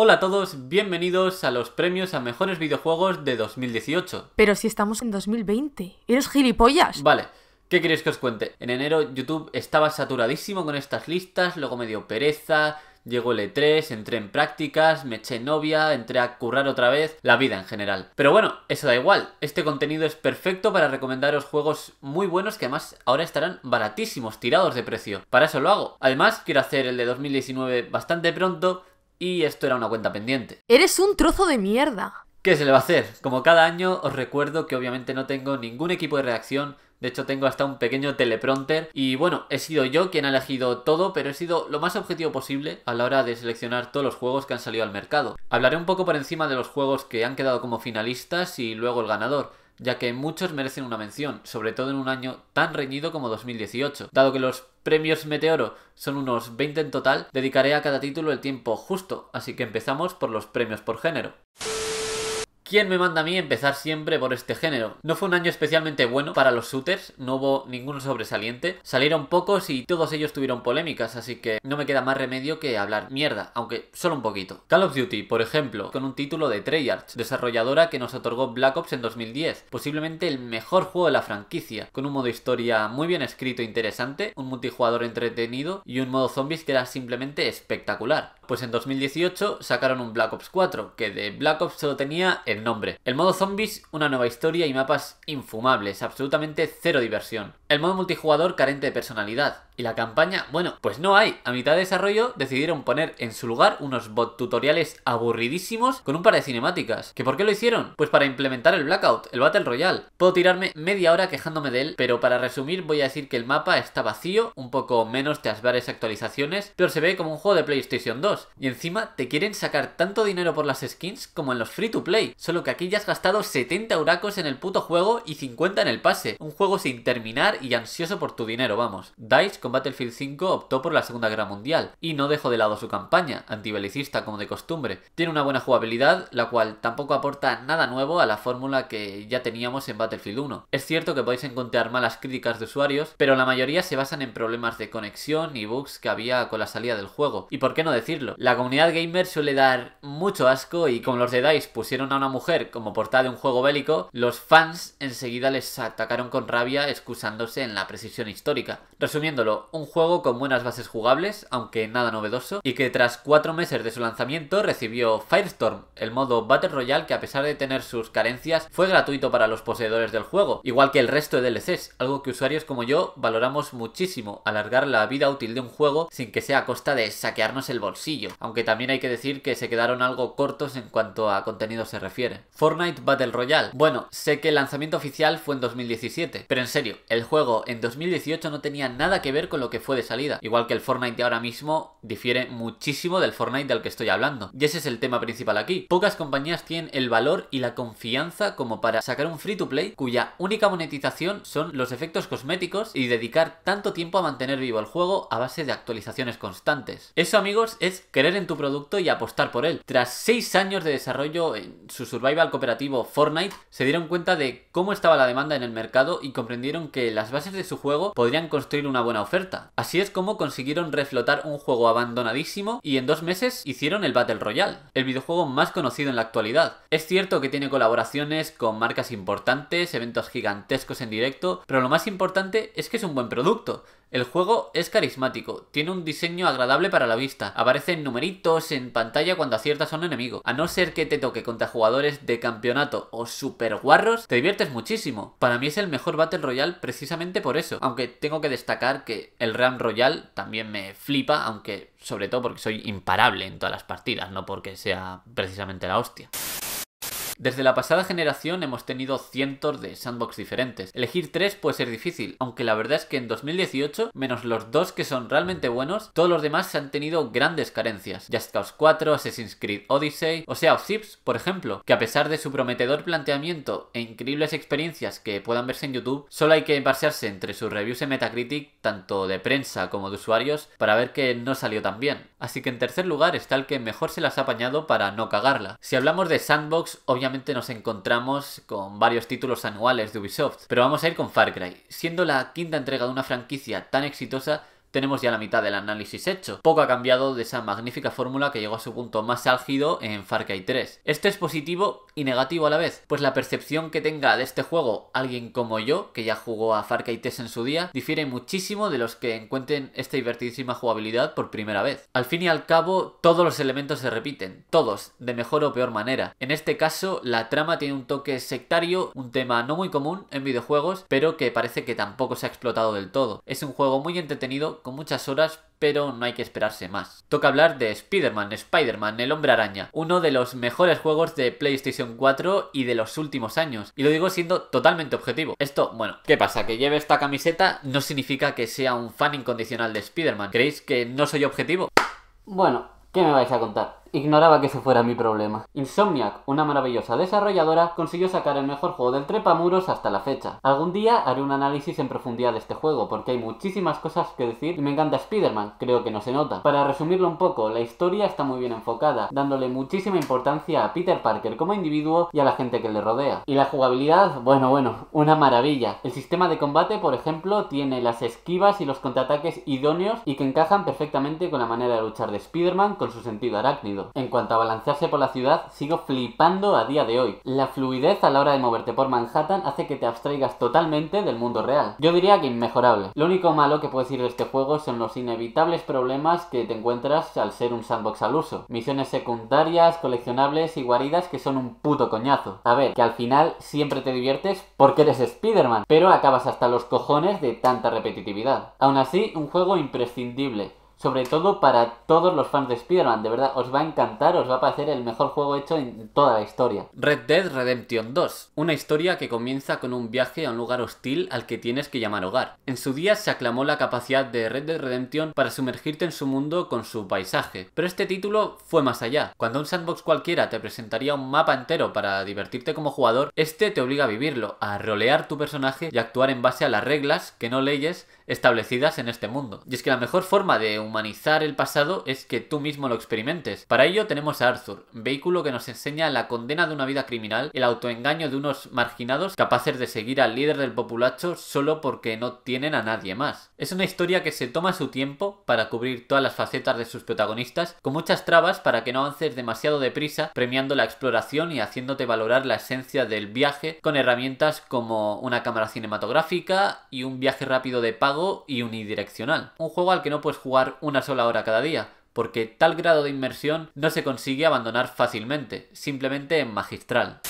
Hola a todos, bienvenidos a los premios a mejores videojuegos de 2018. Pero si estamos en 2020, eres gilipollas. Vale. ¿Qué queréis que os cuente? En enero YouTube estaba saturadísimo con estas listas, luego me dio pereza, llegó el E3, entré en prácticas, me eché novia, entré a currar otra vez, la vida en general. Pero bueno, eso da igual, este contenido es perfecto para recomendaros juegos muy buenos que además ahora estarán baratísimos, tirados de precio. Para eso lo hago. Además, quiero hacer el de 2019 bastante pronto, y esto era una cuenta pendiente. Eres un trozo de mierda. ¿Qué se le va a hacer? Como cada año os recuerdo que obviamente no tengo ningún equipo de reacción, de hecho tengo hasta un pequeño teleprompter y bueno, he sido yo quien ha elegido todo, pero he sido lo más objetivo posible a la hora de seleccionar todos los juegos que han salido al mercado. Hablaré un poco por encima de los juegos que han quedado como finalistas y luego el ganador ya que muchos merecen una mención, sobre todo en un año tan reñido como 2018, dado que los premios Meteoro. Son unos 20 en total. Dedicaré a cada título el tiempo justo, así que empezamos por los premios por género. ¿Quién me manda a mí empezar siempre por este género? No fue un año especialmente bueno para los shooters, no hubo ninguno sobresaliente, salieron pocos y todos ellos tuvieron polémicas, así que no me queda más remedio que hablar mierda, aunque solo un poquito. Call of Duty, por ejemplo, con un título de Treyarch, desarrolladora que nos otorgó Black Ops en 2010, posiblemente el mejor juego de la franquicia, con un modo historia muy bien escrito e interesante, un multijugador entretenido y un modo zombies que era simplemente espectacular. Pues en 2018 sacaron un Black Ops 4, que de Black Ops solo tenía el nombre. El modo zombies, una nueva historia y mapas infumables, absolutamente cero diversión. El modo multijugador carente de personalidad y la campaña, bueno, pues no hay. A mitad de desarrollo decidieron poner en su lugar unos bot tutoriales aburridísimos con un par de cinemáticas. ¿Que por qué lo hicieron? Pues para implementar el Blackout, el Battle Royale. Puedo tirarme media hora quejándome de él, pero para resumir voy a decir que el mapa está vacío, un poco menos tras varias actualizaciones, pero se ve como un juego de PlayStation 2. Y encima te quieren sacar tanto dinero por las skins como en los free to play, solo que aquí ya has gastado 70 huracos en el puto juego y 50 en el pase. Un juego sin terminar y ansioso por tu dinero, vamos. DICE Battlefield 5 optó por la Segunda Guerra Mundial y no dejó de lado su campaña, antibelicista como de costumbre. Tiene una buena jugabilidad, la cual tampoco aporta nada nuevo a la fórmula que ya teníamos en Battlefield 1. Es cierto que podéis encontrar malas críticas de usuarios, pero la mayoría se basan en problemas de conexión y bugs que había con la salida del juego. ¿Y por qué no decirlo? La comunidad gamer suele dar mucho asco y como los de DICE pusieron a una mujer como portada de un juego bélico, los fans enseguida les atacaron con rabia excusándose en la precisión histórica. Resumiéndolo, un juego con buenas bases jugables, aunque nada novedoso, y que tras cuatro meses de su lanzamiento recibió Firestorm, el modo Battle Royale que a pesar de tener sus carencias, fue gratuito para los poseedores del juego, igual que el resto de DLCs, algo que usuarios como yo valoramos muchísimo, alargar la vida útil de un juego sin que sea a costa de saquearnos el bolsillo, aunque también hay que decir que se quedaron algo cortos en cuanto a contenido se refiere. Fortnite Battle Royale. Bueno, sé que el lanzamiento oficial fue en 2017, pero en serio, el juego en 2018 no tenía nada que ver con lo que fue de salida. Igual que el Fortnite ahora mismo difiere muchísimo del Fortnite del que estoy hablando. Y ese es el tema principal aquí. Pocas compañías tienen el valor y la confianza como para sacar un free to play cuya única monetización son los efectos cosméticos y dedicar tanto tiempo a mantener vivo el juego a base de actualizaciones constantes. Eso amigos es querer en tu producto y apostar por él. Tras 6 años de desarrollo en su survival cooperativo Fortnite, se dieron cuenta de cómo estaba la demanda en el mercado y comprendieron que las bases de su juego podrían construir una buena oferta Así es como consiguieron reflotar un juego abandonadísimo y en dos meses hicieron el Battle Royale, el videojuego más conocido en la actualidad. Es cierto que tiene colaboraciones con marcas importantes, eventos gigantescos en directo, pero lo más importante es que es un buen producto. El juego es carismático, tiene un diseño agradable para la vista, aparecen numeritos en pantalla cuando aciertas a un enemigo. A no ser que te toque contra jugadores de campeonato o super guarros, te diviertes muchísimo. Para mí es el mejor Battle Royale precisamente por eso, aunque tengo que destacar que el Ram Royale también me flipa, aunque sobre todo porque soy imparable en todas las partidas, no porque sea precisamente la hostia. Desde la pasada generación hemos tenido cientos de sandbox diferentes. Elegir tres puede ser difícil, aunque la verdad es que en 2018, menos los dos que son realmente buenos, todos los demás han tenido grandes carencias. Just Cause 4, Assassin's Creed Odyssey, o sea, Sips, por ejemplo, que a pesar de su prometedor planteamiento e increíbles experiencias que puedan verse en YouTube, solo hay que pasearse entre sus reviews en Metacritic, tanto de prensa como de usuarios, para ver que no salió tan bien. Así que en tercer lugar está el que mejor se las ha apañado para no cagarla. Si hablamos de sandbox, obviamente nos encontramos con varios títulos anuales de Ubisoft, pero vamos a ir con Far Cry. Siendo la quinta entrega de una franquicia tan exitosa, tenemos ya la mitad del análisis hecho. Poco ha cambiado de esa magnífica fórmula que llegó a su punto más álgido en Far Cry 3. Esto es positivo y negativo a la vez, pues la percepción que tenga de este juego alguien como yo, que ya jugó a Far Cry 3 en su día, difiere muchísimo de los que encuentren esta divertidísima jugabilidad por primera vez. Al fin y al cabo, todos los elementos se repiten, todos, de mejor o peor manera. En este caso, la trama tiene un toque sectario, un tema no muy común en videojuegos, pero que parece que tampoco se ha explotado del todo. Es un juego muy entretenido, muchas horas, pero no hay que esperarse más. Toca hablar de Spider-Man, Spider-Man, el hombre araña, uno de los mejores juegos de PlayStation 4 y de los últimos años, y lo digo siendo totalmente objetivo. Esto, bueno, ¿qué pasa? Que lleve esta camiseta no significa que sea un fan incondicional de Spider-Man. ¿Creéis que no soy objetivo? Bueno, ¿qué me vais a contar? ignoraba que ese fuera mi problema. Insomniac, una maravillosa desarrolladora, consiguió sacar el mejor juego del trepamuros hasta la fecha. Algún día haré un análisis en profundidad de este juego, porque hay muchísimas cosas que decir y me encanta Spider-Man, creo que no se nota. Para resumirlo un poco, la historia está muy bien enfocada, dándole muchísima importancia a Peter Parker como individuo y a la gente que le rodea. Y la jugabilidad, bueno, bueno, una maravilla. El sistema de combate, por ejemplo, tiene las esquivas y los contraataques idóneos y que encajan perfectamente con la manera de luchar de Spider-Man con su sentido arácnido. En cuanto a balancearse por la ciudad, sigo flipando a día de hoy. La fluidez a la hora de moverte por Manhattan hace que te abstraigas totalmente del mundo real. Yo diría que inmejorable. Lo único malo que puedes decir de este juego son los inevitables problemas que te encuentras al ser un sandbox al uso. Misiones secundarias, coleccionables y guaridas que son un puto coñazo. A ver, que al final siempre te diviertes porque eres Spider-Man, pero acabas hasta los cojones de tanta repetitividad. Aún así, un juego imprescindible sobre todo para todos los fans de Spider-Man. De verdad, os va a encantar, os va a parecer el mejor juego hecho en toda la historia. Red Dead Redemption 2, una historia que comienza con un viaje a un lugar hostil al que tienes que llamar hogar. En su día se aclamó la capacidad de Red Dead Redemption para sumergirte en su mundo con su paisaje, pero este título fue más allá. Cuando un sandbox cualquiera te presentaría un mapa entero para divertirte como jugador, este te obliga a vivirlo, a rolear tu personaje y actuar en base a las reglas que no leyes establecidas en este mundo. Y es que la mejor forma de humanizar el pasado es que tú mismo lo experimentes. Para ello tenemos a Arthur, vehículo que nos enseña la condena de una vida criminal, el autoengaño de unos marginados capaces de seguir al líder del populacho solo porque no tienen a nadie más. Es una historia que se toma su tiempo para cubrir todas las facetas de sus protagonistas, con muchas trabas para que no avances demasiado deprisa, premiando la exploración y haciéndote valorar la esencia del viaje con herramientas como una cámara cinematográfica y un viaje rápido de pago y unidireccional. Un juego al que no puedes jugar una sola hora cada día, porque tal grado de inmersión no se consigue abandonar fácilmente, simplemente en magistral.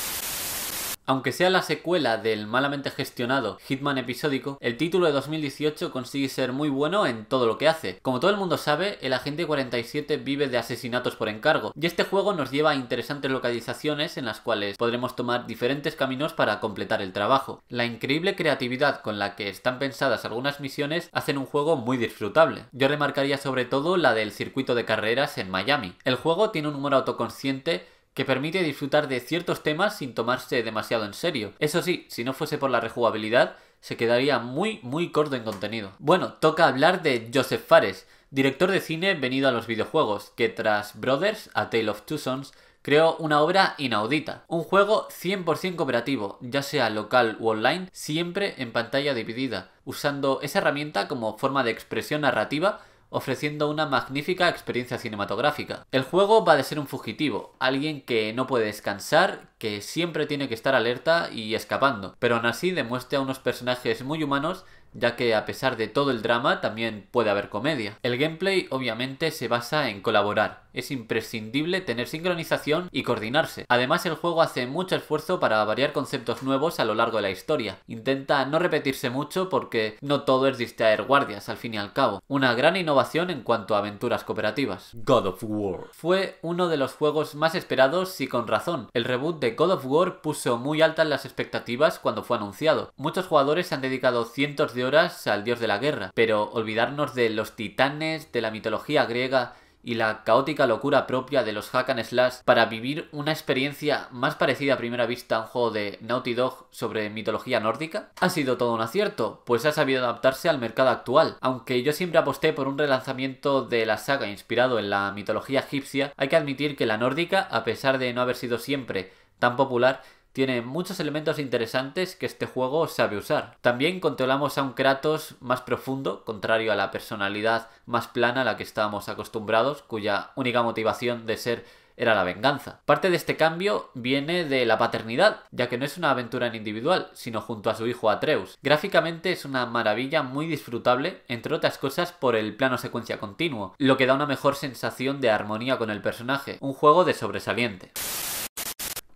Aunque sea la secuela del malamente gestionado Hitman episódico, el título de 2018 consigue ser muy bueno en todo lo que hace. Como todo el mundo sabe, el agente 47 vive de asesinatos por encargo, y este juego nos lleva a interesantes localizaciones en las cuales podremos tomar diferentes caminos para completar el trabajo. La increíble creatividad con la que están pensadas algunas misiones hacen un juego muy disfrutable. Yo remarcaría sobre todo la del circuito de carreras en Miami. El juego tiene un humor autoconsciente que permite disfrutar de ciertos temas sin tomarse demasiado en serio. Eso sí, si no fuese por la rejugabilidad, se quedaría muy, muy corto en contenido. Bueno, toca hablar de Joseph Fares, director de cine venido a los videojuegos, que tras Brothers, A Tale of Two Sons, creó una obra inaudita. Un juego 100% cooperativo, ya sea local u online, siempre en pantalla dividida, usando esa herramienta como forma de expresión narrativa ofreciendo una magnífica experiencia cinematográfica. El juego va de ser un fugitivo, alguien que no puede descansar, que siempre tiene que estar alerta y escapando, pero aún así demuestra unos personajes muy humanos ya que a pesar de todo el drama también puede haber comedia. El gameplay obviamente se basa en colaborar, es imprescindible tener sincronización y coordinarse. Además el juego hace mucho esfuerzo para variar conceptos nuevos a lo largo de la historia. Intenta no repetirse mucho porque no todo es distraer guardias al fin y al cabo. Una gran innovación en cuanto a aventuras cooperativas. God of War fue uno de los juegos más esperados y con razón. El reboot de God of War puso muy altas las expectativas cuando fue anunciado. Muchos jugadores se han dedicado cientos de horas al dios de la guerra, pero olvidarnos de los titanes, de la mitología griega y la caótica locura propia de los hack slash para vivir una experiencia más parecida a primera vista a un juego de Naughty Dog sobre mitología nórdica? Ha sido todo un acierto, pues ha sabido adaptarse al mercado actual. Aunque yo siempre aposté por un relanzamiento de la saga inspirado en la mitología egipcia, hay que admitir que la nórdica, a pesar de no haber sido siempre tan popular, tiene muchos elementos interesantes que este juego sabe usar. También controlamos a un Kratos más profundo, contrario a la personalidad más plana a la que estábamos acostumbrados, cuya única motivación de ser era la venganza. Parte de este cambio viene de la paternidad, ya que no es una aventura en individual, sino junto a su hijo Atreus. Gráficamente es una maravilla muy disfrutable, entre otras cosas por el plano secuencia continuo, lo que da una mejor sensación de armonía con el personaje, un juego de sobresaliente.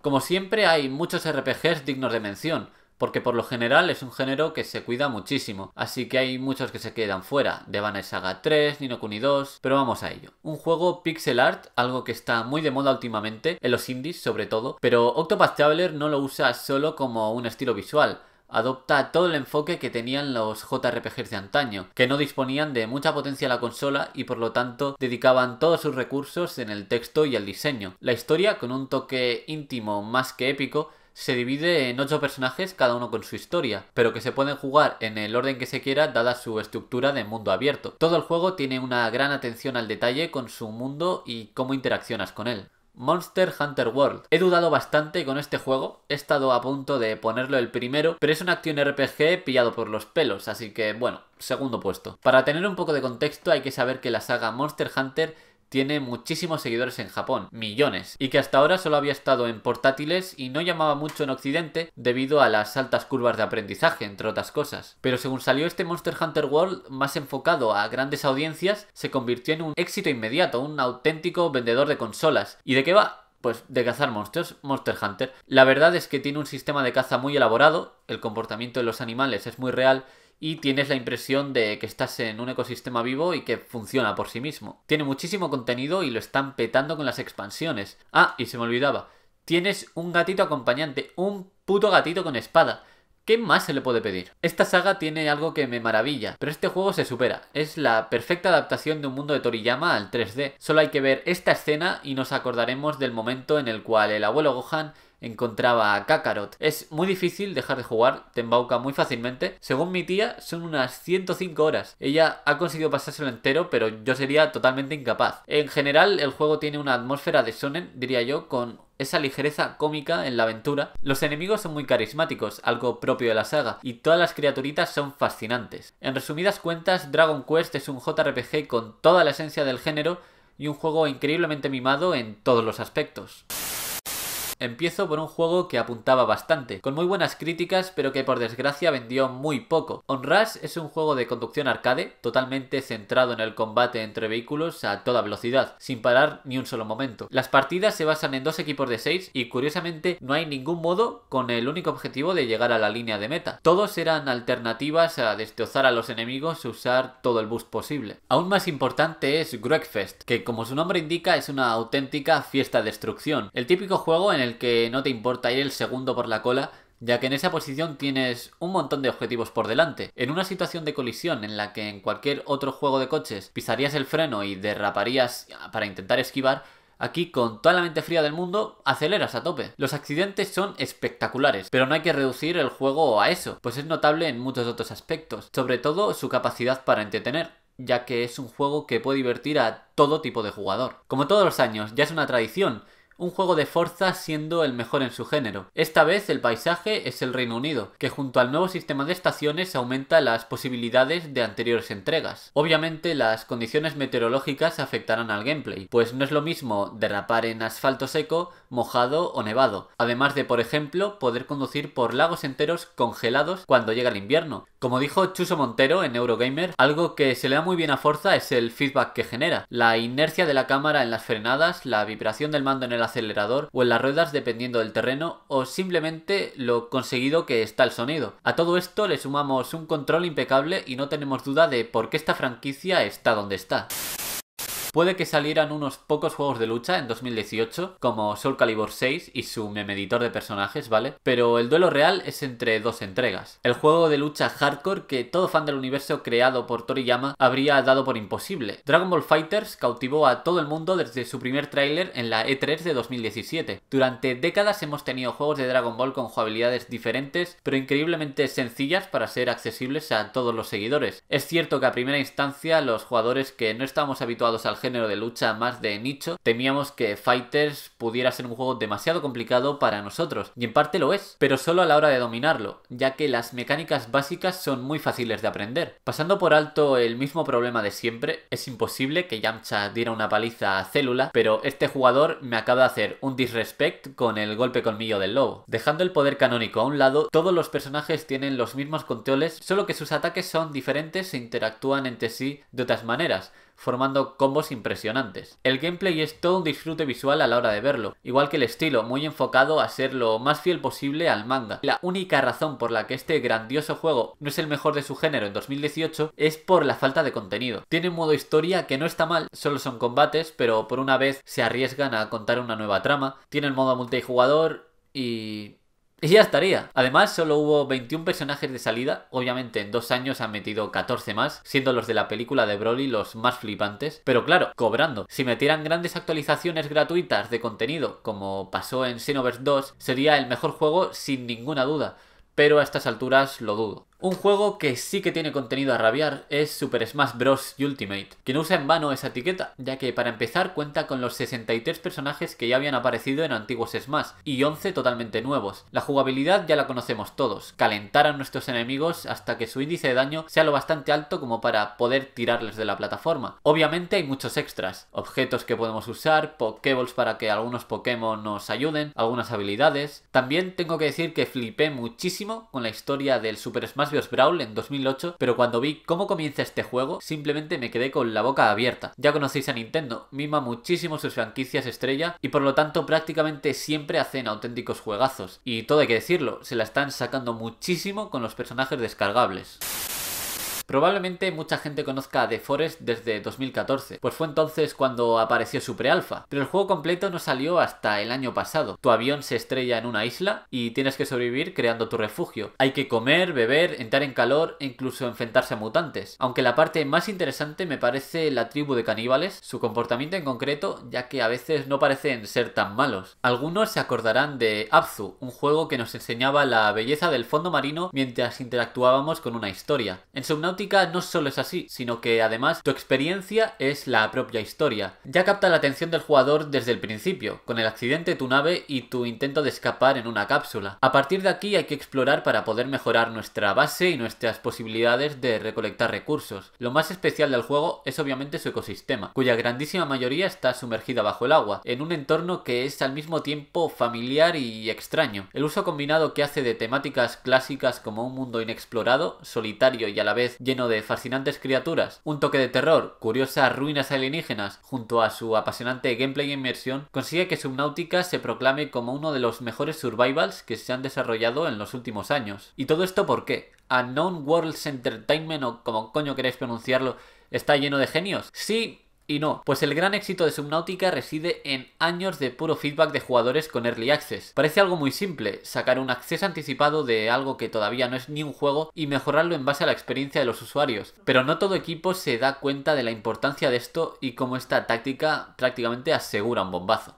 Como siempre hay muchos RPGs dignos de mención, porque por lo general es un género que se cuida muchísimo, así que hay muchos que se quedan fuera, Banner Saga 3, Nino Kuni 2, pero vamos a ello. Un juego pixel art, algo que está muy de moda últimamente, en los indies sobre todo, pero Octopath Traveler no lo usa solo como un estilo visual, adopta todo el enfoque que tenían los JRPGs de antaño, que no disponían de mucha potencia a la consola y por lo tanto dedicaban todos sus recursos en el texto y el diseño. La historia, con un toque íntimo más que épico, se divide en 8 personajes, cada uno con su historia, pero que se pueden jugar en el orden que se quiera dada su estructura de mundo abierto. Todo el juego tiene una gran atención al detalle con su mundo y cómo interaccionas con él. Monster Hunter World. He dudado bastante con este juego, he estado a punto de ponerlo el primero, pero es una acción RPG pillado por los pelos, así que bueno, segundo puesto. Para tener un poco de contexto hay que saber que la saga Monster Hunter tiene muchísimos seguidores en Japón, millones, y que hasta ahora solo había estado en portátiles y no llamaba mucho en Occidente debido a las altas curvas de aprendizaje, entre otras cosas. Pero según salió este Monster Hunter World, más enfocado a grandes audiencias, se convirtió en un éxito inmediato, un auténtico vendedor de consolas. ¿Y de qué va? pues de cazar monstruos, Monster Hunter. La verdad es que tiene un sistema de caza muy elaborado, el comportamiento de los animales es muy real y tienes la impresión de que estás en un ecosistema vivo y que funciona por sí mismo. Tiene muchísimo contenido y lo están petando con las expansiones. Ah, y se me olvidaba, tienes un gatito acompañante, un puto gatito con espada. ¿Qué más se le puede pedir? Esta saga tiene algo que me maravilla, pero este juego se supera. Es la perfecta adaptación de un mundo de Toriyama al 3D. Solo hay que ver esta escena y nos acordaremos del momento en el cual el abuelo Gohan encontraba a Kakarot. Es muy difícil dejar de jugar embauca muy fácilmente. Según mi tía, son unas 105 horas. Ella ha conseguido pasárselo entero, pero yo sería totalmente incapaz. En general, el juego tiene una atmósfera de sonen, diría yo, con esa ligereza cómica en la aventura. Los enemigos son muy carismáticos, algo propio de la saga, y todas las criaturitas son fascinantes. En resumidas cuentas, Dragon Quest es un JRPG con toda la esencia del género y un juego increíblemente mimado en todos los aspectos. Empiezo por un juego que apuntaba bastante, con muy buenas críticas pero que por desgracia vendió muy poco. On Rush es un juego de conducción arcade, totalmente centrado en el combate entre vehículos a toda velocidad, sin parar ni un solo momento. Las partidas se basan en dos equipos de 6 y curiosamente no hay ningún modo con el único objetivo de llegar a la línea de meta. Todos eran alternativas a destrozar a los enemigos y usar todo el boost posible. Aún más importante es Gregfest, que como su nombre indica es una auténtica fiesta de destrucción, el típico juego en el que no te importa ir el segundo por la cola, ya que en esa posición tienes un montón de objetivos por delante. En una situación de colisión en la que en cualquier otro juego de coches pisarías el freno y derraparías para intentar esquivar, Aquí, con toda la mente fría del mundo, aceleras a tope. Los accidentes son espectaculares, pero no hay que reducir el juego a eso, pues es notable en muchos otros aspectos, sobre todo su capacidad para entretener ya que es un juego que puede divertir a todo tipo de jugador. Como todos los años, ya es una tradición, un juego de Forza siendo el mejor en su género. Esta vez el paisaje es el Reino Unido, que junto al nuevo sistema de estaciones aumenta las posibilidades de anteriores entregas. Obviamente las condiciones meteorológicas afectarán al gameplay, pues no es lo mismo derrapar en asfalto seco, mojado o nevado, además de por ejemplo poder conducir por lagos enteros congelados cuando llega el invierno. Como dijo Chuso Montero en Eurogamer, algo que se le da muy bien a Forza es el feedback que genera, la inercia de la cámara en las frenadas, la vibración del mando en el acelerador o en las ruedas dependiendo del terreno o simplemente lo conseguido que está el sonido. A todo esto le sumamos un control impecable y no tenemos duda de por qué esta franquicia está donde está. Puede que salieran unos pocos juegos de lucha en 2018, como Soul Calibur 6 y su memeditor de personajes, ¿vale? Pero el duelo real es entre dos entregas. El juego de lucha hardcore que todo fan del universo creado por Toriyama habría dado por imposible. Dragon Ball Fighters cautivó a todo el mundo desde su primer tráiler en la E3 de 2017. Durante décadas hemos tenido juegos de Dragon Ball con jugabilidades diferentes, pero increíblemente sencillas para ser accesibles a todos los seguidores. Es cierto que a primera instancia los jugadores que no estamos habituados al género de lucha más de nicho, temíamos que Fighters pudiera ser un juego demasiado complicado para nosotros, y en parte lo es, pero solo a la hora de dominarlo, ya que las mecánicas básicas son muy fáciles de aprender. Pasando por alto el mismo problema de siempre, es imposible que Yamcha diera una paliza a Célula, pero este jugador me acaba de hacer un disrespect con el golpe colmillo del lobo. Dejando el poder canónico a un lado, todos los personajes tienen los mismos controles, solo que sus ataques son diferentes e interactúan entre sí de otras maneras, formando combos impresionantes. El gameplay es todo un disfrute visual a la hora de verlo, igual que el estilo, muy enfocado a ser lo más fiel posible al manga. La única razón por la que este grandioso juego no es el mejor de su género en 2018 es por la falta de contenido. Tiene un modo historia que no está mal, solo son combates, pero por una vez se arriesgan a contar una nueva trama. Tiene el modo multijugador y y ya estaría. Además, solo hubo 21 personajes de salida. Obviamente, en dos años han metido 14 más, siendo los de la película de Broly los más flipantes. Pero claro, cobrando. Si metieran grandes actualizaciones gratuitas de contenido, como pasó en Xenoverse 2, sería el mejor juego sin ninguna duda. Pero a estas alturas lo dudo. Un juego que sí que tiene contenido a rabiar es Super Smash Bros. Ultimate, que no usa en vano esa etiqueta, ya que para empezar cuenta con los 63 personajes que ya habían aparecido en antiguos Smash y 11 totalmente nuevos. La jugabilidad ya la conocemos todos, calentar a nuestros enemigos hasta que su índice de daño sea lo bastante alto como para poder tirarles de la plataforma. Obviamente hay muchos extras, objetos que podemos usar, Pokéballs para que algunos Pokémon nos ayuden, algunas habilidades. También tengo que decir que flipé muchísimo con la historia del Super Smash Brawl en 2008, pero cuando vi cómo comienza este juego, simplemente me quedé con la boca abierta. Ya conocéis a Nintendo, mima muchísimo sus franquicias estrella y por lo tanto prácticamente siempre hacen auténticos juegazos. Y todo hay que decirlo, se la están sacando muchísimo con los personajes descargables. Probablemente mucha gente conozca The Forest desde 2014, pues fue entonces cuando apareció su pre-alpha. pero el juego completo no salió hasta el año pasado. Tu avión se estrella en una isla y tienes que sobrevivir creando tu refugio. Hay que comer, beber, entrar en calor e incluso enfrentarse a mutantes. Aunque la parte más interesante me parece la tribu de caníbales, su comportamiento en concreto, ya que a veces no parecen ser tan malos. Algunos se acordarán de Abzu, un juego que nos enseñaba la belleza del fondo marino mientras interactuábamos con una historia. En no solo es así, sino que además tu experiencia es la propia historia. Ya capta la atención del jugador desde el principio, con el accidente de tu nave y tu intento de escapar en una cápsula. A partir de aquí hay que explorar para poder mejorar nuestra base y nuestras posibilidades de recolectar recursos. Lo más especial del juego es obviamente su ecosistema, cuya grandísima mayoría está sumergida bajo el agua, en un entorno que es al mismo tiempo familiar y extraño. El uso combinado que hace de temáticas clásicas como un mundo inexplorado, solitario y a la vez lleno de fascinantes criaturas, un toque de terror, curiosas ruinas alienígenas, junto a su apasionante gameplay e inmersión, consigue que Subnautica se proclame como uno de los mejores survivals que se han desarrollado en los últimos años. ¿Y todo esto por qué? Unknown Worlds Entertainment, o como coño queréis pronunciarlo, está lleno de genios. Sí, y no, pues el gran éxito de Subnautica reside en años de puro feedback de jugadores con Early Access. Parece algo muy simple, sacar un acceso anticipado de algo que todavía no es ni un juego y mejorarlo en base a la experiencia de los usuarios. Pero no todo equipo se da cuenta de la importancia de esto y cómo esta táctica prácticamente asegura un bombazo.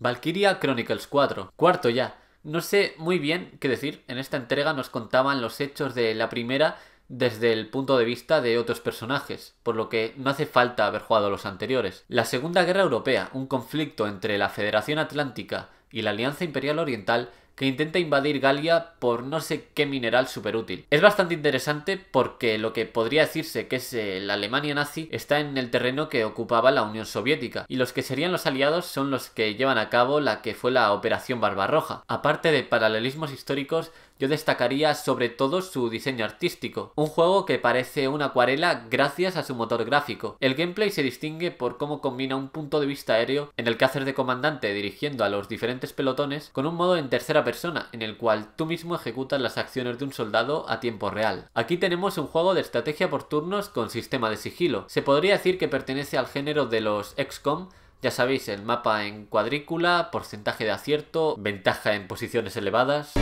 Valkyria Chronicles 4, cuarto ya. No sé muy bien qué decir, en esta entrega nos contaban los hechos de la primera desde el punto de vista de otros personajes, por lo que no hace falta haber jugado los anteriores. La Segunda Guerra Europea, un conflicto entre la Federación Atlántica y la Alianza Imperial Oriental que intenta invadir Galia por no sé qué mineral superútil. Es bastante interesante porque lo que podría decirse que es eh, la Alemania nazi está en el terreno que ocupaba la Unión Soviética y los que serían los aliados son los que llevan a cabo la que fue la Operación Barbarroja. Aparte de paralelismos históricos, yo destacaría sobre todo su diseño artístico, un juego que parece una acuarela gracias a su motor gráfico. El gameplay se distingue por cómo combina un punto de vista aéreo en el que de comandante dirigiendo a los diferentes pelotones con un modo en tercera persona en el cual tú mismo ejecutas las acciones de un soldado a tiempo real. Aquí tenemos un juego de estrategia por turnos con sistema de sigilo. Se podría decir que pertenece al género de los XCOM ya sabéis, el mapa en cuadrícula, porcentaje de acierto, ventaja en posiciones elevadas...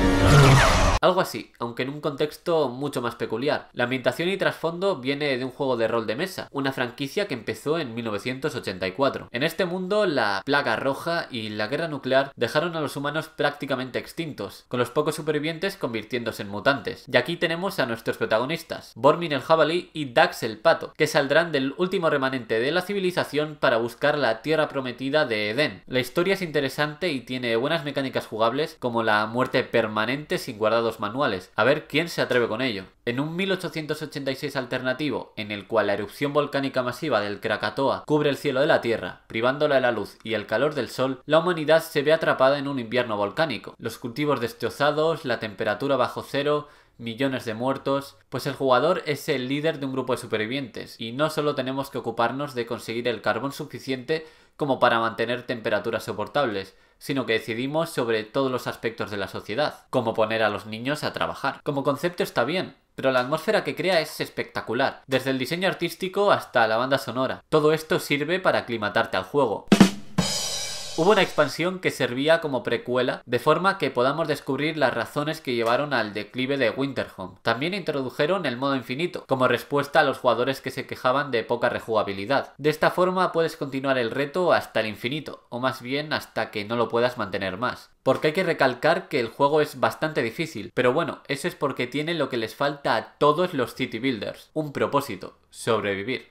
Algo así, aunque en un contexto mucho más peculiar. La ambientación y trasfondo viene de un juego de rol de mesa, una franquicia que empezó en 1984. En este mundo, la plaga roja y la guerra nuclear dejaron a los humanos prácticamente extintos, con los pocos supervivientes convirtiéndose en mutantes. Y aquí tenemos a nuestros protagonistas, Bormin el jabalí y Dax el pato, que saldrán del último remanente de la civilización para buscar la Tierra prometida de Edén. La historia es interesante y tiene buenas mecánicas jugables como la muerte permanente sin guardados manuales. A ver quién se atreve con ello. En un 1886 alternativo, en el cual la erupción volcánica masiva del Krakatoa cubre el cielo de la Tierra, privándola de la luz y el calor del sol, la humanidad se ve atrapada en un invierno volcánico. Los cultivos destrozados, la temperatura bajo cero, millones de muertos, pues el jugador es el líder de un grupo de supervivientes, y no solo tenemos que ocuparnos de conseguir el carbón suficiente como para mantener temperaturas soportables, sino que decidimos sobre todos los aspectos de la sociedad, como poner a los niños a trabajar. Como concepto está bien, pero la atmósfera que crea es espectacular, desde el diseño artístico hasta la banda sonora. Todo esto sirve para aclimatarte al juego. Hubo una expansión que servía como precuela, de forma que podamos descubrir las razones que llevaron al declive de Winterhome. También introdujeron el modo infinito, como respuesta a los jugadores que se quejaban de poca rejugabilidad. De esta forma puedes continuar el reto hasta el infinito, o más bien hasta que no lo puedas mantener más. Porque hay que recalcar que el juego es bastante difícil, pero bueno, eso es porque tiene lo que les falta a todos los City Builders, un propósito, sobrevivir.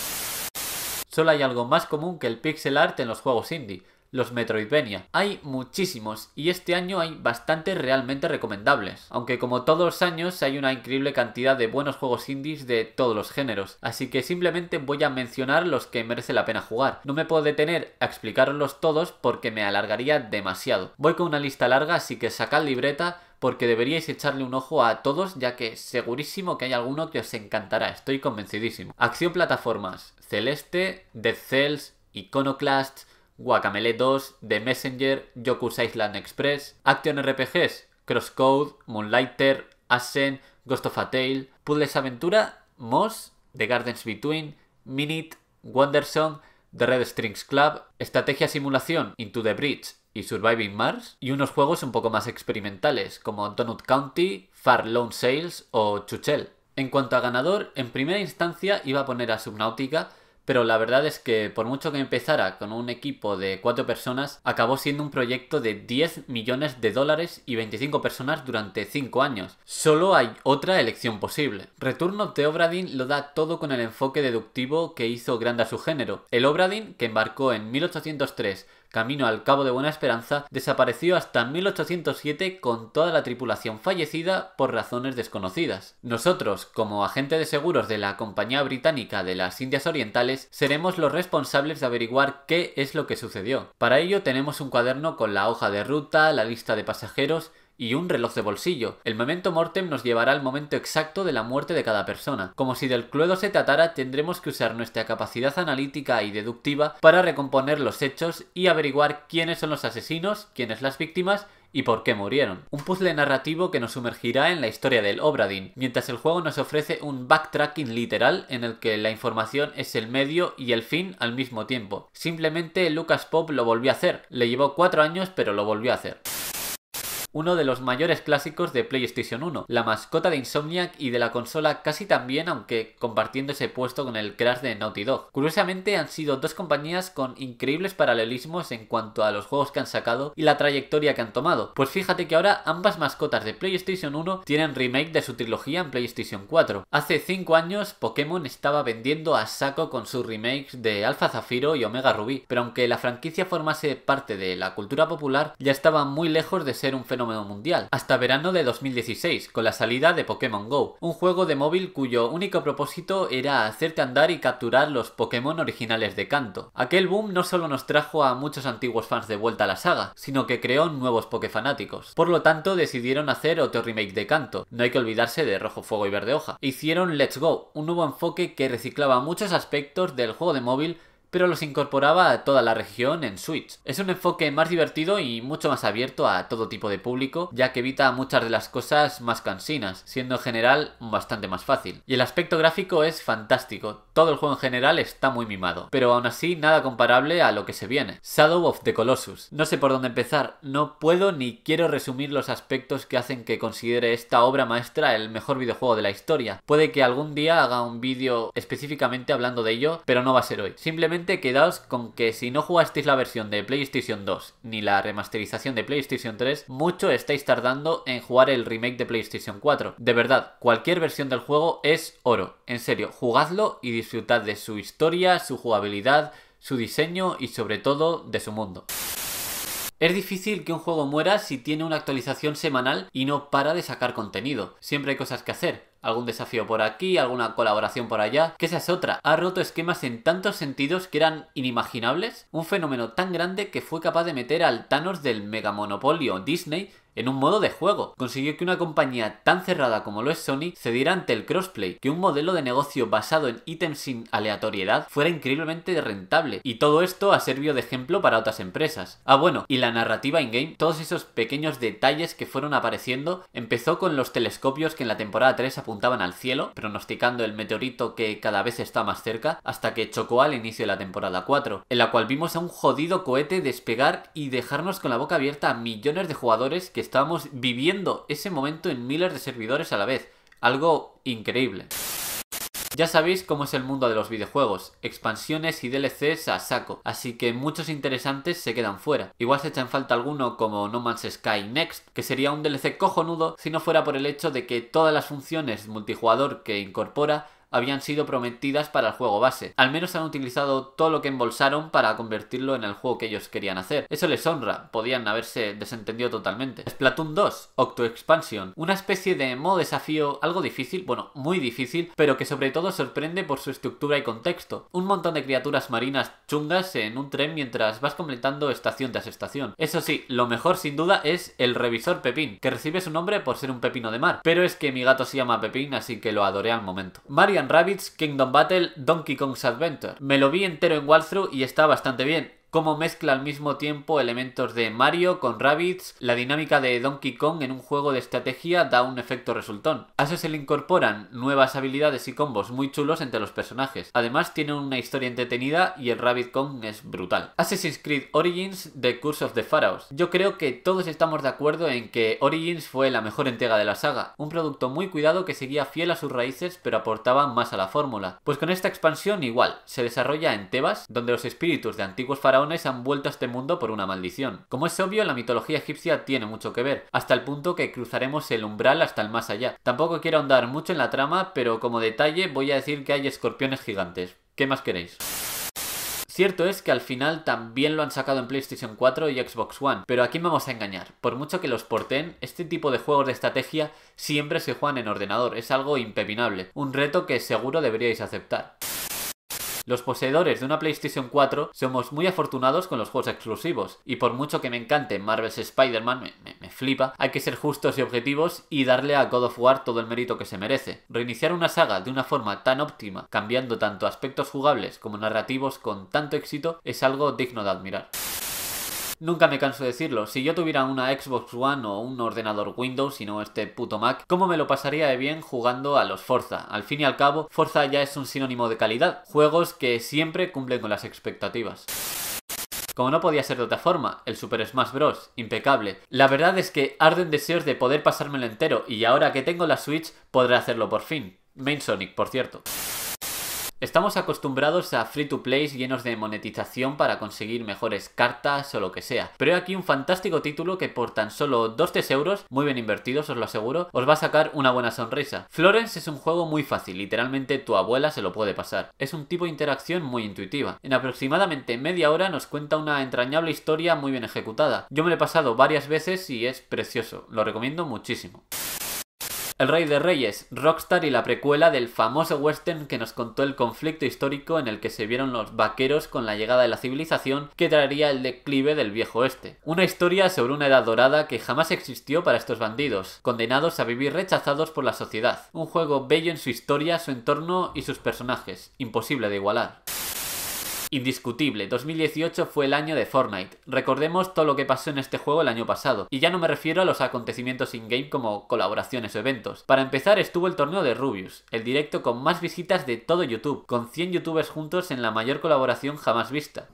Solo hay algo más común que el pixel art en los juegos indie, los Metroidvania. Hay muchísimos y este año hay bastantes realmente recomendables, aunque como todos los años hay una increíble cantidad de buenos juegos indies de todos los géneros, así que simplemente voy a mencionar los que merece la pena jugar. No me puedo detener a explicarlos todos porque me alargaría demasiado. Voy con una lista larga, así que sacad libreta porque deberíais echarle un ojo a todos, ya que segurísimo que hay alguno que os encantará, estoy convencidísimo. Acción plataformas, Celeste, Dead Cells, Iconoclasts Guacamele 2, The Messenger, Yoku's Island Express, Action RPGs, Crosscode, Moonlighter, Assen, Ghost of a Tale, Puzzles Aventura, Moss, The Gardens Between, Minute, Wonderson The Red Strings Club, Estrategia Simulación, Into the Bridge y Surviving Mars, y unos juegos un poco más experimentales como Donut County, Far Lone Sales o Chuchel. En cuanto a ganador, en primera instancia iba a poner a Subnautica, pero la verdad es que por mucho que empezara con un equipo de 4 personas, acabó siendo un proyecto de 10 millones de dólares y 25 personas durante 5 años. Solo hay otra elección posible. Return of the Obradin lo da todo con el enfoque deductivo que hizo grande a su género. El Obradin, que embarcó en 1803 camino al Cabo de Buena Esperanza, desapareció hasta 1807 con toda la tripulación fallecida por razones desconocidas. Nosotros, como agente de seguros de la Compañía Británica de las Indias Orientales, seremos los responsables de averiguar qué es lo que sucedió. Para ello tenemos un cuaderno con la hoja de ruta, la lista de pasajeros y un reloj de bolsillo. El momento mortem nos llevará al momento exacto de la muerte de cada persona. Como si del cluedo se tratara, tendremos que usar nuestra capacidad analítica y deductiva para recomponer los hechos y averiguar quiénes son los asesinos, quiénes las víctimas y por qué murieron. Un puzzle narrativo que nos sumergirá en la historia del Obradin, mientras el juego nos ofrece un backtracking literal en el que la información es el medio y el fin al mismo tiempo. Simplemente Lucas Pop lo volvió a hacer, le llevó cuatro años pero lo volvió a hacer uno de los mayores clásicos de PlayStation 1, la mascota de Insomniac y de la consola casi también, aunque compartiendo ese puesto con el Crash de Naughty Dog. Curiosamente han sido dos compañías con increíbles paralelismos en cuanto a los juegos que han sacado y la trayectoria que han tomado. Pues fíjate que ahora ambas mascotas de PlayStation 1 tienen remake de su trilogía en PlayStation 4. Hace 5 años Pokémon estaba vendiendo a saco con sus remakes de Alpha Zafiro y Omega Rubí, pero aunque la franquicia formase parte de la cultura popular, ya estaba muy lejos de ser un fenómeno mundial, hasta verano de 2016, con la salida de Pokémon Go, un juego de móvil cuyo único propósito era hacerte andar y capturar los Pokémon originales de Kanto. Aquel boom no solo nos trajo a muchos antiguos fans de vuelta a la saga, sino que creó nuevos Pokéfanáticos. Por lo tanto, decidieron hacer otro remake de Kanto, no hay que olvidarse de Rojo Fuego y Verde Hoja. Hicieron Let's Go, un nuevo enfoque que reciclaba muchos aspectos del juego de móvil pero los incorporaba a toda la región en Switch. Es un enfoque más divertido y mucho más abierto a todo tipo de público, ya que evita muchas de las cosas más cansinas, siendo en general bastante más fácil. Y el aspecto gráfico es fantástico, todo el juego en general está muy mimado, pero aún así nada comparable a lo que se viene. Shadow of the Colossus. No sé por dónde empezar, no puedo ni quiero resumir los aspectos que hacen que considere esta obra maestra el mejor videojuego de la historia. Puede que algún día haga un vídeo específicamente hablando de ello, pero no va a ser hoy. Simplemente quedaos con que si no jugasteis la versión de PlayStation 2 ni la remasterización de PlayStation 3, mucho estáis tardando en jugar el remake de PlayStation 4. De verdad, cualquier versión del juego es oro. En serio, jugadlo y disfrutad de su historia, su jugabilidad, su diseño y sobre todo de su mundo. Es difícil que un juego muera si tiene una actualización semanal y no para de sacar contenido. Siempre hay cosas que hacer algún desafío por aquí, alguna colaboración por allá, que esa es otra. Ha roto esquemas en tantos sentidos que eran inimaginables. Un fenómeno tan grande que fue capaz de meter al Thanos del mega monopolio Disney en un modo de juego. Consiguió que una compañía tan cerrada como lo es Sony cediera ante el crossplay, que un modelo de negocio basado en ítems sin aleatoriedad fuera increíblemente rentable, y todo esto ha servido de ejemplo para otras empresas. Ah bueno, y la narrativa in-game, todos esos pequeños detalles que fueron apareciendo, empezó con los telescopios que en la temporada 3 apuntaban al cielo, pronosticando el meteorito que cada vez está más cerca, hasta que chocó al inicio de la temporada 4, en la cual vimos a un jodido cohete despegar y dejarnos con la boca abierta a millones de jugadores que estamos estábamos viviendo ese momento en miles de servidores a la vez. Algo increíble. Ya sabéis cómo es el mundo de los videojuegos, expansiones y DLCs a saco, así que muchos interesantes se quedan fuera. Igual se echan falta alguno como No Man's Sky Next, que sería un DLC cojonudo si no fuera por el hecho de que todas las funciones multijugador que incorpora habían sido prometidas para el juego base. Al menos han utilizado todo lo que embolsaron para convertirlo en el juego que ellos querían hacer. Eso les honra, podían haberse desentendido totalmente. Splatoon 2, Octo Expansion, una especie de modo desafío algo difícil, bueno, muy difícil, pero que sobre todo sorprende por su estructura y contexto. Un montón de criaturas marinas chungas en un tren mientras vas completando estación tras estación. Eso sí, lo mejor sin duda es el revisor Pepín, que recibe su nombre por ser un pepino de mar, pero es que mi gato se llama Pepín, así que lo adoré al momento. Rabbits, Rabbids Kingdom Battle Donkey Kong's Adventure. Me lo vi entero en walkthrough y está bastante bien cómo mezcla al mismo tiempo elementos de Mario con Rabbids, la dinámica de Donkey Kong en un juego de estrategia da un efecto resultón. A eso se le incorporan nuevas habilidades y combos muy chulos entre los personajes. Además tiene una historia entretenida y el Rabbit Kong es brutal. Assassin's Creed Origins The Curse of the Pharaohs. Yo creo que todos estamos de acuerdo en que Origins fue la mejor entrega de la saga, un producto muy cuidado que seguía fiel a sus raíces pero aportaba más a la fórmula. Pues con esta expansión igual, se desarrolla en Tebas, donde los espíritus de antiguos faraos han vuelto a este mundo por una maldición. Como es obvio, la mitología egipcia tiene mucho que ver, hasta el punto que cruzaremos el umbral hasta el más allá. Tampoco quiero ahondar mucho en la trama, pero como detalle voy a decir que hay escorpiones gigantes. ¿Qué más queréis? Cierto es que al final también lo han sacado en PlayStation 4 y Xbox One, pero aquí me vamos a engañar. Por mucho que los porten, este tipo de juegos de estrategia siempre se juegan en ordenador, es algo impepinable, un reto que seguro deberíais aceptar. Los poseedores de una PlayStation 4 somos muy afortunados con los juegos exclusivos, y por mucho que me encante Marvel's Spider-Man, me, flipa, hay que ser justos y objetivos y darle a God of War todo el mérito que se merece. Reiniciar una saga de una forma tan óptima, cambiando tanto aspectos jugables como narrativos con tanto éxito, es algo digno de admirar. Nunca me canso de decirlo, si yo tuviera una Xbox One o un ordenador Windows y no este puto Mac, ¿cómo me lo pasaría de bien jugando a los Forza? Al fin y al cabo, Forza ya es un sinónimo de calidad, juegos que siempre cumplen con las expectativas. Como no podía ser de otra forma, el Super Smash Bros. impecable. La verdad es que arden deseos de poder pasármelo entero y ahora que tengo la Switch podré hacerlo por fin. Main Sonic, por cierto. Estamos acostumbrados a free to play llenos de monetización para conseguir mejores cartas o lo que sea, pero he aquí un fantástico título que por tan solo 2-3 euros, muy bien invertidos os lo aseguro, os va a sacar una buena sonrisa. Florence es un juego muy fácil, literalmente tu abuela se lo puede pasar. Es un tipo de interacción muy intuitiva. En aproximadamente media hora nos cuenta una entrañable historia muy bien ejecutada. Yo me lo he pasado varias veces y es precioso, lo recomiendo muchísimo. El Rey de Reyes, Rockstar y la precuela del famoso western que nos contó el conflicto histórico en el que se vieron los vaqueros con la llegada de la civilización que traería el declive del viejo oeste. Una historia sobre una edad dorada que jamás existió para estos bandidos, condenados a vivir rechazados por la sociedad. Un juego bello en su historia, su entorno y sus personajes, imposible de igualar. Indiscutible, 2018 fue el año de Fortnite. Recordemos todo lo que pasó en este juego el año pasado, y ya no me refiero a los acontecimientos in-game como colaboraciones o eventos. Para empezar estuvo el torneo de Rubius, el directo con más visitas de todo YouTube, con 100 youtubers juntos en la mayor colaboración jamás vista.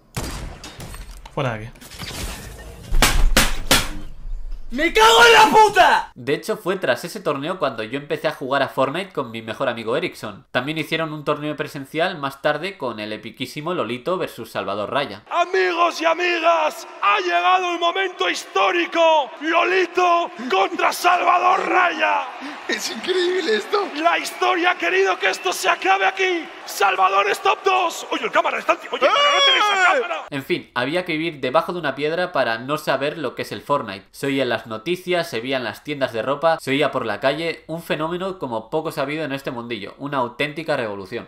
¡Me cago en la puta! De hecho, fue tras ese torneo cuando yo empecé a jugar a Fortnite con mi mejor amigo Ericsson. También hicieron un torneo presencial más tarde con el epiquísimo Lolito versus Salvador Raya. Amigos y amigas, ha llegado el momento histórico. Lolito contra Salvador Raya. Es increíble esto. La historia ha querido que esto se acabe aquí. Salvador es top 2. Oye, el cámara está... Oye, no tenéis ¡Ah! cámara. En fin, había que vivir debajo de una piedra para no saber lo que es el Fortnite. Soy el las noticias, se veía en las tiendas de ropa, se oía por la calle, un fenómeno como poco sabido en este mundillo, una auténtica revolución.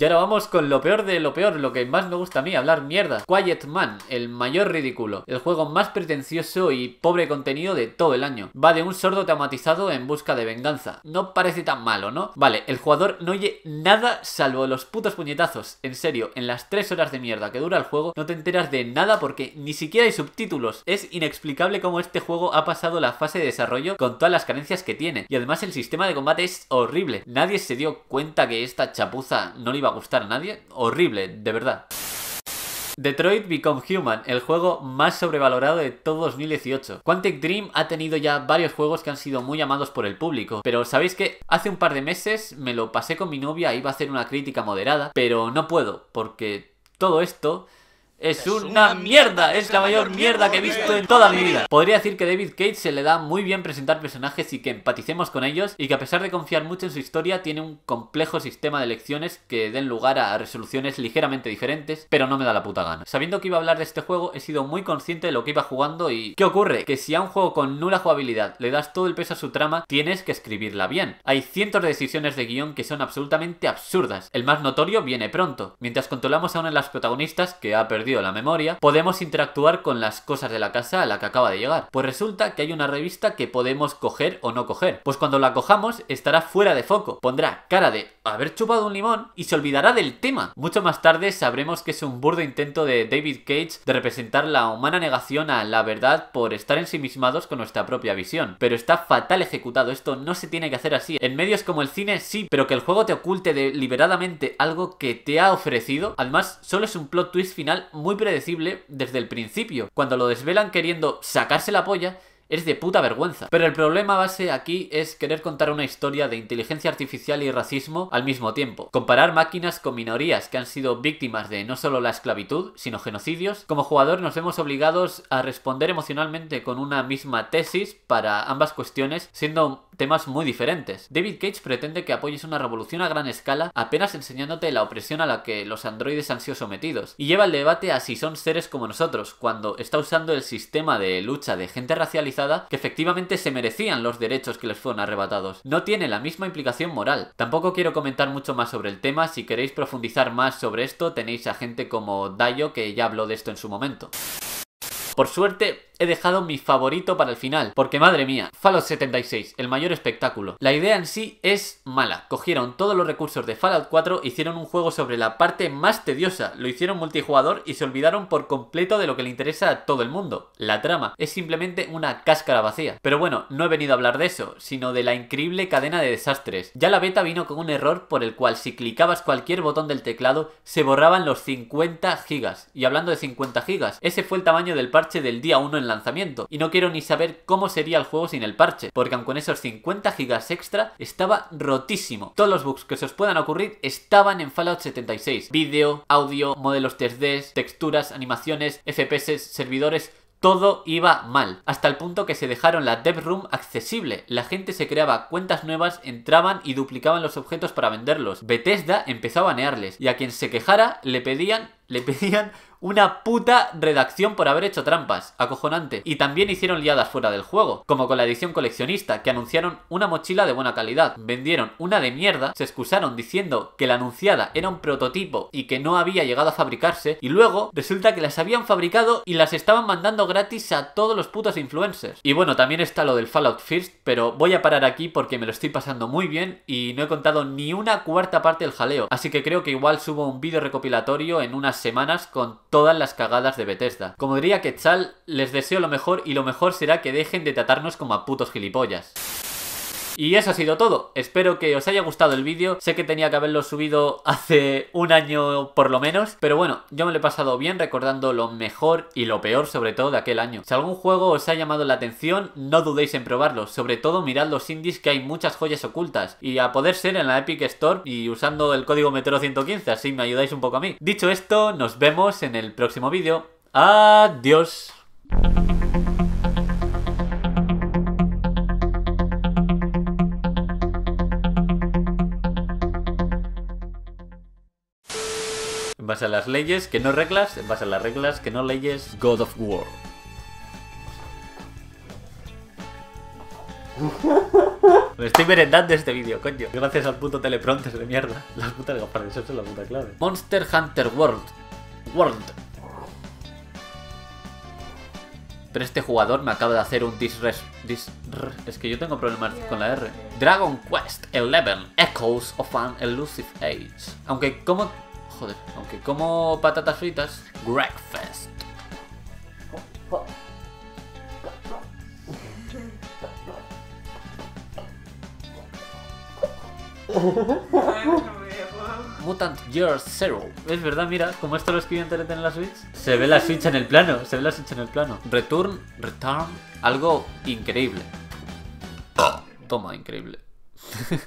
Y ahora vamos con lo peor de lo peor, lo que más me gusta a mí, hablar mierda. Quiet Man, el mayor ridículo. El juego más pretencioso y pobre contenido de todo el año. Va de un sordo traumatizado en busca de venganza. No parece tan malo, ¿no? Vale, el jugador no oye nada salvo los putos puñetazos. En serio, en las tres horas de mierda que dura el juego, no te enteras de nada porque ni siquiera hay subtítulos. Es inexplicable cómo este juego ha pasado la fase de desarrollo con todas las carencias que tiene. Y además el sistema de combate es horrible. Nadie se dio cuenta que esta chapuza no le iba a gustar a nadie. Horrible, de verdad. Detroit Become Human, el juego más sobrevalorado de todo 2018. Quantic Dream ha tenido ya varios juegos que han sido muy amados por el público, pero sabéis que hace un par de meses me lo pasé con mi novia, iba a hacer una crítica moderada, pero no puedo, porque todo esto es una mierda, es la mayor mierda que he visto en toda mi vida. Podría decir que David Cage se le da muy bien presentar personajes y que empaticemos con ellos y que a pesar de confiar mucho en su historia tiene un complejo sistema de elecciones que den lugar a resoluciones ligeramente diferentes, pero no me da la puta gana. Sabiendo que iba a hablar de este juego he sido muy consciente de lo que iba jugando y ¿qué ocurre? Que si a un juego con nula jugabilidad le das todo el peso a su trama, tienes que escribirla bien. Hay cientos de decisiones de guión que son absolutamente absurdas. El más notorio viene pronto, mientras controlamos a una de las protagonistas que ha perdido la memoria, podemos interactuar con las cosas de la casa a la que acaba de llegar. Pues resulta que hay una revista que podemos coger o no coger. Pues cuando la cojamos estará fuera de foco, pondrá cara de haber chupado un limón y se olvidará del tema. Mucho más tarde sabremos que es un burdo intento de David Cage de representar la humana negación a la verdad por estar ensimismados con nuestra propia visión. Pero está fatal ejecutado, esto no se tiene que hacer así. En medios como el cine sí, pero que el juego te oculte deliberadamente algo que te ha ofrecido. Además, solo es un plot twist final muy muy predecible desde el principio. Cuando lo desvelan queriendo sacarse la polla, es de puta vergüenza. Pero el problema base aquí es querer contar una historia de inteligencia artificial y racismo al mismo tiempo. Comparar máquinas con minorías que han sido víctimas de no solo la esclavitud, sino genocidios. Como jugador nos vemos obligados a responder emocionalmente con una misma tesis para ambas cuestiones, siendo temas muy diferentes. David Cage pretende que apoyes una revolución a gran escala apenas enseñándote la opresión a la que los androides han sido sometidos, y lleva el debate a si son seres como nosotros, cuando está usando el sistema de lucha de gente racializada que efectivamente se merecían los derechos que les fueron arrebatados. No tiene la misma implicación moral. Tampoco quiero comentar mucho más sobre el tema, si queréis profundizar más sobre esto tenéis a gente como Dayo que ya habló de esto en su momento. Por suerte, he dejado mi favorito para el final, porque madre mía, Fallout 76, el mayor espectáculo. La idea en sí es mala. Cogieron todos los recursos de Fallout 4, hicieron un juego sobre la parte más tediosa, lo hicieron multijugador y se olvidaron por completo de lo que le interesa a todo el mundo, la trama. Es simplemente una cáscara vacía. Pero bueno, no he venido a hablar de eso, sino de la increíble cadena de desastres. Ya la beta vino con un error por el cual si clicabas cualquier botón del teclado se borraban los 50 gigas. Y hablando de 50 gigas, ese fue el tamaño del parche del día 1 en la lanzamiento, y no quiero ni saber cómo sería el juego sin el parche, porque con esos 50 gigas extra, estaba rotísimo. Todos los bugs que se os puedan ocurrir estaban en Fallout 76. Vídeo, audio, modelos 3D, texturas, animaciones, FPS, servidores, todo iba mal, hasta el punto que se dejaron la Dev Room accesible. La gente se creaba cuentas nuevas, entraban y duplicaban los objetos para venderlos. Bethesda empezó a banearles y a quien se quejara le pedían le pedían una puta redacción por haber hecho trampas, acojonante. Y también hicieron liadas fuera del juego, como con la edición coleccionista, que anunciaron una mochila de buena calidad, vendieron una de mierda, se excusaron diciendo que la anunciada era un prototipo y que no había llegado a fabricarse, y luego resulta que las habían fabricado y las estaban mandando gratis a todos los putos influencers. Y bueno, también está lo del Fallout First, pero voy a parar aquí porque me lo estoy pasando muy bien y no he contado ni una cuarta parte del jaleo, así que creo que igual subo un vídeo recopilatorio en unas semanas con todas las cagadas de Bethesda. Como diría Quetzal, les deseo lo mejor y lo mejor será que dejen de tratarnos como a putos gilipollas. Y eso ha sido todo. Espero que os haya gustado el vídeo. Sé que tenía que haberlo subido hace un año por lo menos. Pero bueno, yo me lo he pasado bien recordando lo mejor y lo peor sobre todo de aquel año. Si algún juego os ha llamado la atención, no dudéis en probarlo. Sobre todo mirad los indies que hay muchas joyas ocultas. Y a poder ser en la Epic Store y usando el código metero 115 Así me ayudáis un poco a mí. Dicho esto, nos vemos en el próximo vídeo. Adiós. base a las leyes, que no reglas, en base a las reglas, que no leyes, God of War. Me estoy merendando este vídeo, coño. Gracias al puto teleprompter de mierda. Las putas para eso es la puta clave. Monster Hunter World. World. Pero este jugador me acaba de hacer un disres... Dis es que yo tengo problemas con la R. Dragon Quest 11 Echoes of an Elusive Age. Aunque, ¿cómo Joder, aunque como patatas fritas, breakfast. Mutant Year Zero. Es verdad, mira, como esto lo escribí antes en en la Switch, se ve la Switch en el plano, se ve la Switch en el plano. Return, return, algo increíble. Toma, increíble.